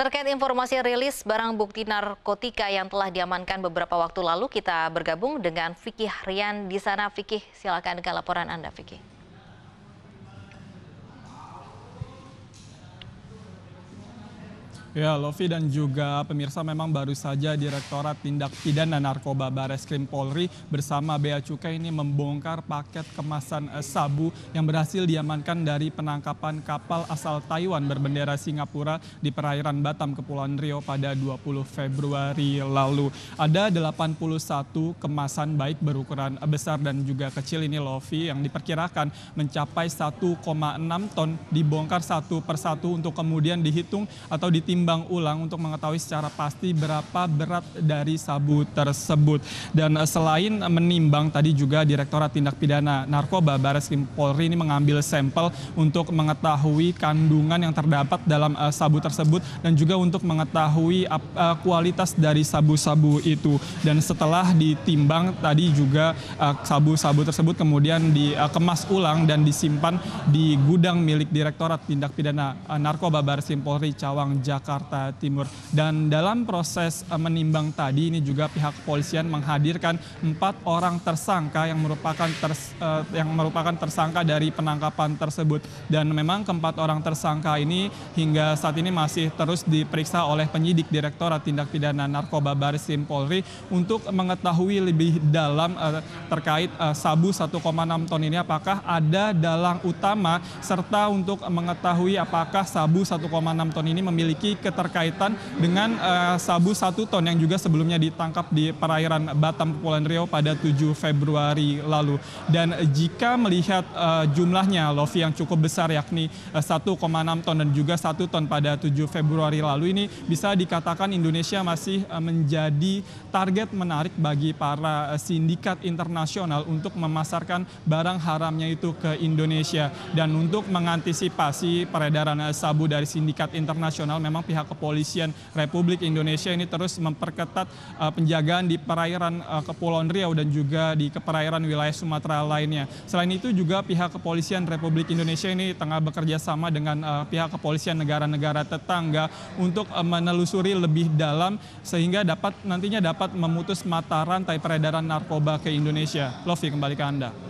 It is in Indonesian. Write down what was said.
Terkait informasi rilis barang bukti narkotika yang telah diamankan beberapa waktu lalu, kita bergabung dengan Vicky Harian di sana. Vicky, silakan dengan laporan Anda, Vicky. Ya, Lofi dan juga pemirsa memang baru saja Direktorat Tindak Pidana Narkoba Bareskrim Polri bersama Bea Cukai ini membongkar paket kemasan eh, sabu yang berhasil diamankan dari penangkapan kapal asal Taiwan berbendera Singapura di perairan Batam Kepulauan Rio pada 20 Februari lalu. Ada 81 kemasan baik berukuran eh, besar dan juga kecil ini Lofi yang diperkirakan mencapai 1,6 ton dibongkar satu persatu untuk kemudian dihitung atau ditimbang ditimbang ulang untuk mengetahui secara pasti berapa berat dari sabu tersebut. Dan eh, selain menimbang tadi juga Direktorat Tindak Pidana Narkoba Baris Krim Polri ini mengambil sampel untuk mengetahui kandungan yang terdapat dalam uh, sabu tersebut dan juga untuk mengetahui uh, kualitas dari sabu-sabu itu. Dan setelah ditimbang tadi juga sabu-sabu uh, tersebut kemudian dikemas ulang dan disimpan di gudang milik Direktorat Tindak Pidana Narkoba Baris Krim Polri Cawang Jakarta Jakarta Timur. Dan dalam proses eh, menimbang tadi ini juga pihak kepolisian menghadirkan empat orang tersangka yang merupakan ters, uh, yang merupakan tersangka dari penangkapan tersebut. Dan memang keempat orang tersangka ini hingga saat ini masih terus diperiksa oleh penyidik Direktorat Tindak Pidana Narkoba Baris Krim Polri untuk mengetahui lebih dalam uh, terkait uh, sabu 1,6 ton ini apakah ada dalang utama serta untuk mengetahui apakah sabu 1,6 ton ini memiliki keterkaitan dengan uh, sabu satu ton yang juga sebelumnya ditangkap di perairan Batam Kepulauan Riau pada 7 Februari lalu. Dan jika melihat uh, jumlahnya Lofi yang cukup besar yakni uh, eh, 1,6 ton dan juga satu ton pada 7 Februari lalu ini bisa dikatakan Indonesia masih uh, menjadi target menarik bagi para sindikat internasional untuk memasarkan barang haramnya itu ke Indonesia dan untuk mengantisipasi peredaran sabu dari sindikat internasional memang pihak kepolisian Republik Indonesia ini terus memperketat uh, penjagaan di perairan uh, Kepulauan Riau dan juga di perairan wilayah Sumatera lainnya. Selain itu juga pihak kepolisian Republik Indonesia ini tengah bekerja sama dengan uh, pihak kepolisian negara-negara tetangga untuk uh, menelusuri lebih dalam sehingga dapat nantinya dapat memutus mata rantai peredaran narkoba ke Indonesia. Lofi kembali ke Anda.